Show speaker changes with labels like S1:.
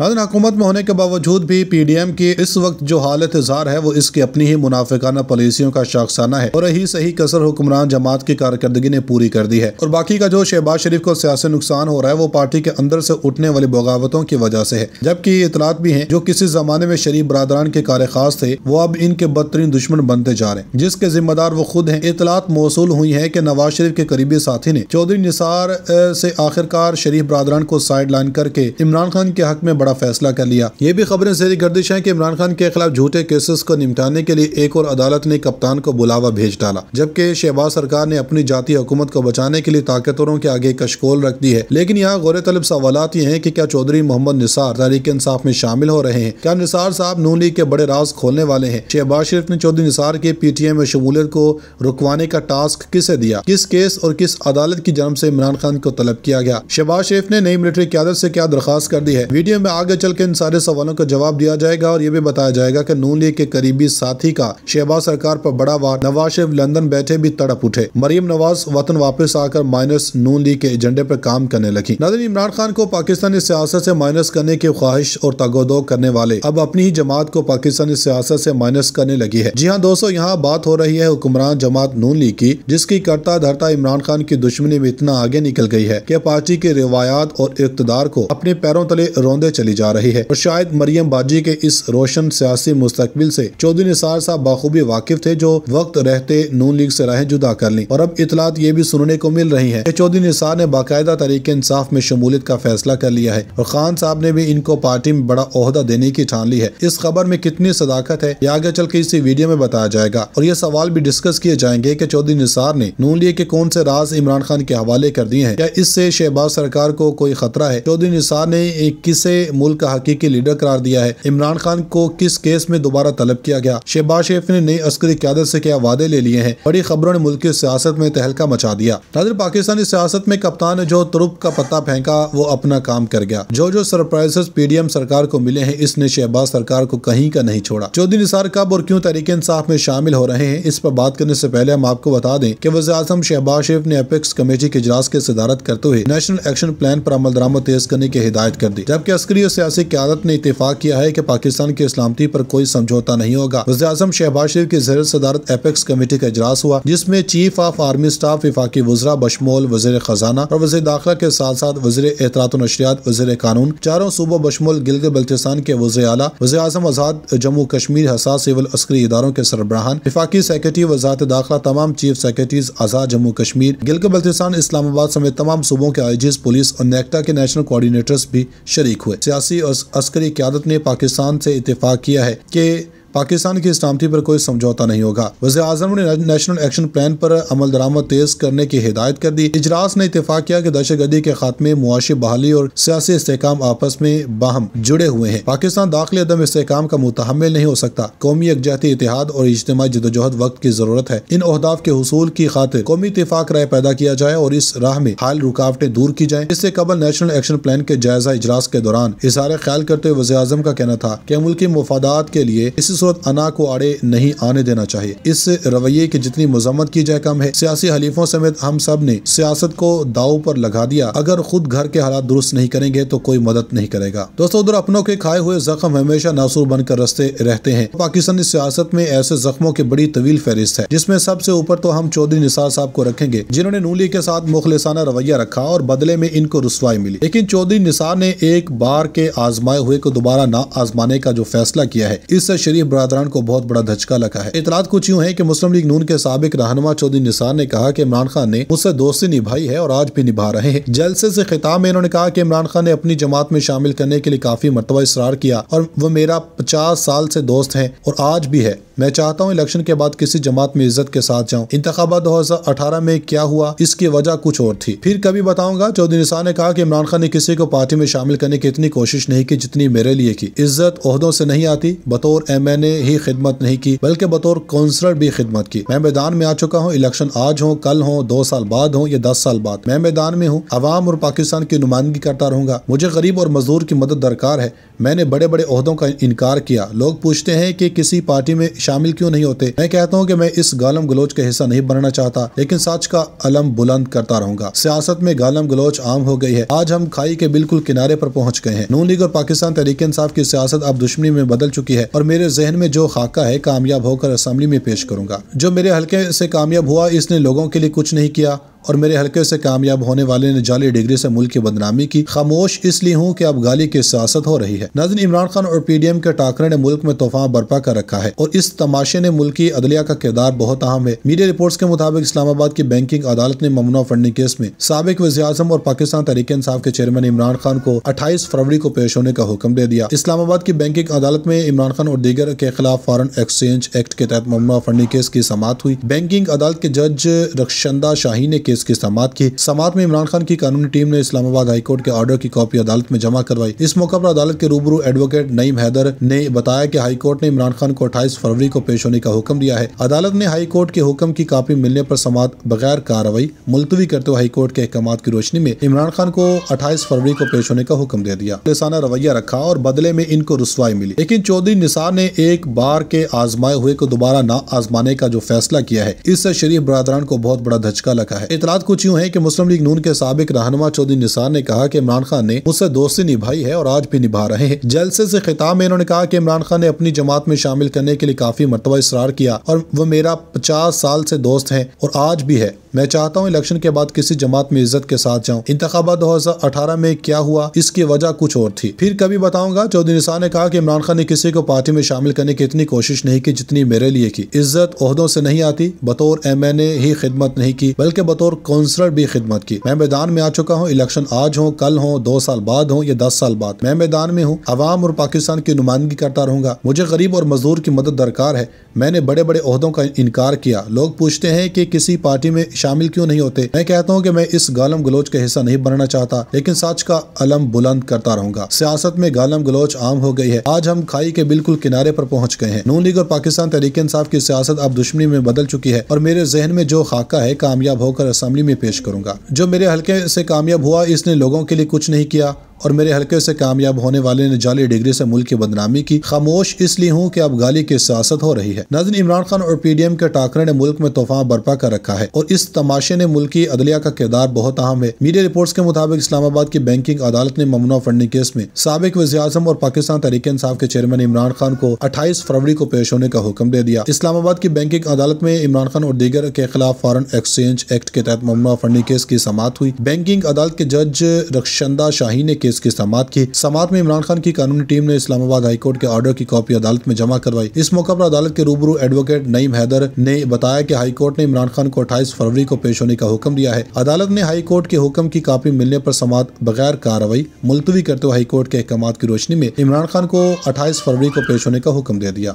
S1: नाजन हुकूमत में होने के बावजूद भी पी डी एम की इस वक्त जो हालत इजहार है वो इसकी अपनी ही मुनाफिकाना पॉलिसियों का शाखसाना है और यही सही कसर हुक्मरान जमात की कारकर्दगी ने पूरी कर दी है और बाकी का जो शहबाज शरीफ को सियासी नुकसान हो रहा है वो पार्टी के अंदर से उठने वाली बगावतों की वजह से है जबकि ये इतलात भी है जो किसी जमाने में शरीफ बरदरान के कार खास थे वो अब इनके बदतरीन दुश्मन बनते जा रहे हैं जिसके जिम्मेदार वो खुद है इतलात मौसू हुई है की नवाज शरीफ के करीबी साथी ने चौधरी निसार से आखिरकार शरीफ बरदरान को साइड लाइन करके इमरान खान के हक में बड़ा फैसला कर लिया ये भी खबरें जेरी गर्दिश है की इमरान खान के खिलाफ झूठे केसेस को निपटाने के लिए एक और अदालत ने कप्तान को बुलावा भेज डाला जबकि शहबाज सरकार ने अपनी जाती हुकूमत को बचाने के लिए ताकतवरों के आगे कशकोल रख दी है लेकिन यहाँ गौर तलब सवाल ये है की क्या चौधरी मोहम्मद निसार तहरीक इंसाफ में शामिल हो रहे हैं क्या निसार साहब नून लीग के बड़े राज खोलने वाले हैं शहबाज शरीफ ने चौधरी निसार के पी टी एम में शमूलियत को रुकवाने का टास्क किसे दिया किस केस और किस अदालत की जन्म ऐसी इमरान खान को तलब किया गया शहबाज शरीफ ने नई मिलिट्री क्यादत ऐसी क्या दरखास्त कर दी है वीडियो में आगे चल के इन सारे सवालों का जवाब दिया जाएगा और ये भी बताया जाएगा कि नून लीग के करीबी साथी का शहबाज सरकार पर बड़ा वार नवाज शरीफ लंदन बैठे भी तड़प उठे मरीम नवाज वतन वापस आकर माइनस नून लीग के एजेंडे पर काम करने लगी नादिन इमरान खान को पाकिस्तानी सियासत ऐसी माइनस करने की ख्वाहिश और तगोदो करने वाले अब अपनी ही जमात को पाकिस्तानी सियासत ऐसी माइनस करने लगी है जी हाँ दोस्तों यहाँ बात हो रही है हुक्मरान जमात नून लीग की जिसकी करता धरता इमरान खान की दुश्मनी में इतना आगे निकल गई है की पार्टी के रिवायात और इकतदार को अपने पैरों तले रोंदे चले चली जा रही है और शायद मरियम बाजी के इस रोशन सियासी मुस्तकबिल से चौधरी निसार साहब बाखूबी वाकिफ थे जो वक्त रहते नून लीग से राहें जुदा कर ली और अब इतलात ये भी सुनने को मिल रही है की चौधरी निसार ने बाकायदा तरीके इंसाफ में शमूलियत का फैसला कर लिया है और खान साहब ने भी इनको पार्टी में बड़ा अहदा देने की ठान ली है इस खबर में कितनी सदाकत है ये आगे चल के इसी वीडियो में बताया जाएगा और ये सवाल भी डिस्कस किए जाएंगे की चौधरी निसार ने नून लीग के कौन से राज इमरान खान के हवाले कर दिए हैं क्या इससे शहबाज सरकार को कोई खतरा है चौधरी निसार ने किसे मुल्क का हकीकी लीडर करार दिया है इमरान खान को किस केस में दोबारा तलब किया गया शहबाज शेफ ने नई अस्करी क्यादत ऐसी क्या वादे ले लिए हैं बड़ी खबरों ने मुल्क की सियासत में तहलका मचा दिया नजर पाकिस्तानी सियासत में कप्तान ने जो तुर्क का पत्ता फेंका वो अपना काम कर गया जो जो सरप्राइजेस पीडीएम सरकार को मिले हैं इसने शहबाज सरकार को कहीं का नहीं छोड़ा चौधरी निसार कब और क्यूँ तरीके इंसाफ में शामिल हो रहे हैं इस पर बात करने ऐसी पहले हम आपको बता दें की वजी अजम शहबाज शेफ ने अपेक्स कमेटी के इजलास की सदारत करते हुए नेशनल एक्शन प्लान पर अमल दरामद तेज करने की हिदायत कर दी जबकि अस्करी केंद्रीय सियासी क्यादत ने इतफाक किया है कि पाकिस्तान की सलामती आरोप कोई समझौता नहीं होगा वजी अजम शहबाज शरीफ की जर सदारत एपेक्स कमेटी का इजलास हुआ जिसमे चीफ ऑफ आर्मी स्टाफ विफाकी वजरा बशमोल वजीर खजाना और वजी दाखिला के साथ साथ वजी एतरात नशरियात वजर कानून चारों सूबों बशमोल गिलगित बल्तिस्तान के वजर अला वजे अजम आजाद जम्मू कश्मीर हसास सिविल अस्करी इदारों के सरबराहान विफाकी सेक्रेटरी वजारत दाखिला तमाम चीफ सेक्रेटरीज आजाद जम्मू कश्मीर गिलगित बल्चिस्तान इस्लामाबाद समेत तमाम सूबों के आई पुलिस और नेकटा के नेशनल कोऑर्डिनेटर्स भी शरीक हुए सियासी और अस्करी क्यादत ने पाकिस्तान से इतफाक़ किया है कि पाकिस्तान की सलामती पर कोई समझौता नहीं होगा वजी अजम ने नेशनल एक्शन प्लान पर अमल दरामद तेज करने की हिदायत कर दी इजलास ने इतफाक किया कि गर्दी के खात्मे मुआशी बहाली और सियासी इसकाम आपस में बाहम जुड़े हुए हैं पाकिस्तान दाखिल अदम इसकाम का मुतहमल नहीं हो सकता कौमी यकजहती इतिहाद और इज्तमी जदोजहद वक्त की जरूरत है इन अहदाफ के हसूल की खातिर कौमी इतफाक राय पैदा किया जाए और इस राह में हाल रुकावटें दूर की जाए इससे कबल नेशनल एक्शन प्लान के जायजा इजलास के दौरान इजहार ख्याल करते हुए वजी अजम का कहना था की मुल्की मफादात के लिए इस वक्त अना को आड़े नहीं आने देना चाहिए इस रवैये की जितनी मजम्मत की जाए कम है सियासी हलीफों समेत हम सब ने सियासत को दाव पर लगा दिया अगर खुद घर के हालात दुरुस्त नहीं करेंगे तो कोई मदद नहीं करेगा दोस्तों उधर अपनों के खाए हुए जख्म हमेशा नासूर बनकर रस्ते रहते हैं पाकिस्तानी सियासत में ऐसे जख्मों की बड़ी तवील फहरिस्त है जिसमे सबसे ऊपर तो हम चौधरी निसार साहब को रखेंगे जिन्होंने नूली के साथ मुखलिसाना रवैया रखा और बदले में इनको रसवाई मिली लेकिन चौधरी निसार ने एक बार के आजमाए हुए को दोबारा ना आजमाने का जो फैसला किया है इससे शरीफ बरदरान को बहुत बड़ा धचका लगा है इतलात कुछ यूँ है की मुस्लिम लीग नून के सबक रहनमा चौधरी निसार ने कहा की इमरान खान ने मुझसे दोस्ती निभाई है और आज भी निभा रहे हैं जलसे ऐसी खिताब में इन्होंने कहा की इमरान खान ने अपनी जमात में शामिल करने के लिए काफी मरतबा इसरार किया और वो मेरा पचास साल ऐसी दोस्त है और आज भी है मैं चाहता हूँ इलेक्शन के बाद किसी जमात में इज्जत के साथ जाऊँ इंतबा दो हजार अठारह में क्या हुआ इसकी वजह कुछ और थी फिर कभी बताऊंगा चौधरी निशान ने कहा की इमरान खान ने किसी को पार्टी में शामिल करने की इतनी कोशिश नहीं की जितनी मेरे लिए की इज्जत अहदों से नहीं आती बतौर एम एन मैंने ही खिदमत नहीं की बल्कि बतौर काउंसलर भी खिदमत की मैं मैदान में आ चुका हूँ इलेक्शन आज हो कल हो दो साल बाद हो या दस साल बाद मैं मैदान में हूँ अवाम और पाकिस्तान की नुमाइंदगी करता रहूंगा मुझे गरीब और मजदूर की मदद दरकार है मैंने बड़े बड़े अहदों का इनकार किया लोग पूछते हैं कि किसी पार्टी में शामिल क्यों नहीं होते मैं कहता हूँ कि मैं इस गालम गलोच का हिस्सा नहीं बनना चाहता लेकिन सच का अलम बुलंद करता रहूंगा सियासत में गालम गलोच आम हो गई है आज हम खाई के बिल्कुल किनारे पर पहुंच गए हैं नून लीग और पाकिस्तान तहरीक इंसाफ की सियासत अब दुश्मनी में बदल चुकी है और मेरे जहन जहन में जो खाका है कामयाब होकर असम्बली में पेश करूंगा जो मेरे हल्के से कामयाब हुआ इसने लोगों के लिए कुछ नहीं किया और मेरे हल्के से कामयाब होने वाले ने जाली डिग्री से मुल्क की बदनामी की खामोश इसलिए हूँ की अब गाली की सियासत हो रही है नजर इमरान खान और पी डी एम के टाकरे ने मुल्क में तोहफा बर्पा कर रखा है और इस तमाशे ने मुल्की अदलिया का किरदार बहुत अहम है मीडिया रिपोर्ट के मुताबिक इस्लामाबाद की बैंकिंग अदालत ने ममना फंडिंग केस में सबक वजी अजम और पाकिस्तान तहरीक इंसाफ के चेयरमैन इमरान खान को अट्ठाईस फरवरी को पेश होने का हुक्म दे दिया इस्लामाबाद की बैंकिंग अदालत में इमरान खान और दीगर के खिलाफ फॉरन एक्सचेंज एक्ट के तहत ममना फंडी केस की समात हुई बैंकिंग अदालत के जज रक्षंदा शाही ने केस की समाप्त की समाप्त में इमरान खान की कानूनी टीम ने इस्लामाबाद हाईकोर्ट के ऑर्डर की कॉपी अदालत में जमा करवाई इस मौके पर अदालत के रूबरू एडवोकेट नईम हैदर ने बताया की हाईकोर्ट ने इमरान खान को अट्ठाईस फरवरी को पेश होने का हुक्म दिया है अदालत ने हाईकोर्ट के हुक्म की कापी मिलने आरोप समाप्त बगैर कार्रवाई मुलतवी करते हुए हाईकोर्ट के अहकाम की रोशनी में इमरान खान को अट्ठाईस फरवरी को पेश होने का हुक्म दे दिया पुलिसाना रवैया रखा और बदले में इनको रसवाई मिली लेकिन चौधरी निसार ने एक बार के आजमाए हुए को दोबारा न आजमाने का जो फैसला किया है इससे शरीफ बरदरान को बहुत बड़ा धचका लगा है इतलात कुछ यूँ है कि मुस्लिम लीग नून के सबक रहनमा चौधरी निसार ने कहा कि इमरान खान ने मुझसे दोस्ती निभाई है और आज भी निभा रहे हैं जलसे से खिताब में इन्होंने कहा कि इमरान खान ने अपनी जमात में शामिल करने के लिए काफी मरतबा इसरार किया और वो मेरा पचास साल से दोस्त है और आज भी है मैं चाहता हूँ इलेक्शन के बाद किसी जमात में इज्जत के साथ जाऊँ इंतबा दो हजार अठारह में क्या हुआ इसकी वजह कुछ और थी फिर कभी बताऊंगा चौधरी निशा ने कहा कि इमरान खान ने किसी को पार्टी में शामिल करने की इतनी कोशिश नहीं की जितनी मेरे लिए की इज्जत ओहदों से नहीं आती बतौर एम एन ए ही खिदमत नहीं की बल्कि बतौर काउंसलर भी खिदमत की मैं मैदान में आ चुका हूँ इलेक्शन आज हो कल हो दो साल बाद हो या दस साल बाद मैं मैदान में हूँ अवाम और पाकिस्तान की नुमाइंदगी करता रहूंगा मुझे गरीब और मजदूर की मदद दरकार है मैंने बड़े बड़े उहदों का इनकार किया लोग पूछते हैं कि किसी पार्टी में शामिल क्यों नहीं होते मैं कहता हूँ की मैं इस गालम गलोच का हिस्सा नहीं बनना चाहता लेकिन सच का अलम बुलंद करता रहूंगा सियासत में गालम गलोच आम हो गई है आज हम खाई के बिल्कुल किनारे पर पहुंच गए हैं नून लीग और पाकिस्तान तहरीक इंसाफ की सियासत अब दुश्मनी में बदल चुकी है और मेरे जहन में जो खाका है कामयाब होकर असम्बली में पेश करूंगा जो मेरे हल्के से कामयाब हुआ इसने लोगों के लिए कुछ नहीं किया और मेरे हल्के से कामयाब होने वाले ने जाली डिग्री से मुल्क की बदनामी की खामोश इसलिए हूँ की अब गाली की सियासत हो रही है नजर इमरान खान और पी डी एम के टाकरे ने मुल्क में तोफा बर्पा कर रखा है और इस तमाशे ने मुल्की अदलिया का किरदार बहुत अहम है मीडिया रिपोर्ट के मुताबिक इस्लामाबाद की बैंकिंग अदालत ने ममनो फंडिंग केस में सबक वजी अजम और पाकिस्तान तरीके इंसाफ के चेयरमैन इमरान खान को अट्ठाईस फरवरी को पेश होने का हुक्म दे दिया इस्लामाबाद की बैंकिंग अदालत में इमरान खान और दीगर के खिलाफ फॉरन एक्सचेंज एक्ट के तहत ममनो फंडिंग केस की समात हुई बैंकिंग अदालत के जज रक्षंदा शाही ने केस केस की समाप्त की समाप्त में इमरान खान की कानूनी टीम ने इस्लामाबाद हाईकोर्ट के ऑर्डर की कॉपी अदालत में जमा करवाई इस मौके पर अदालत के रूबरू एडवोकेट नईम हैदर ने बताया की हाईकोर्ट ने इमरान खान को अट्ठाईस फरवरी को पेश होने का हुक्म दिया है अदालत ने हाईकोर्ट के हुक्म की कापी मिलने आरोप समाप्त बगैर कार्रवाई मुलतवी करते हुए हाईकोर्ट के अहकाम की रोशनी में इमरान खान को अट्ठाईस फरवरी को पेश होने का हुक्म दे दिया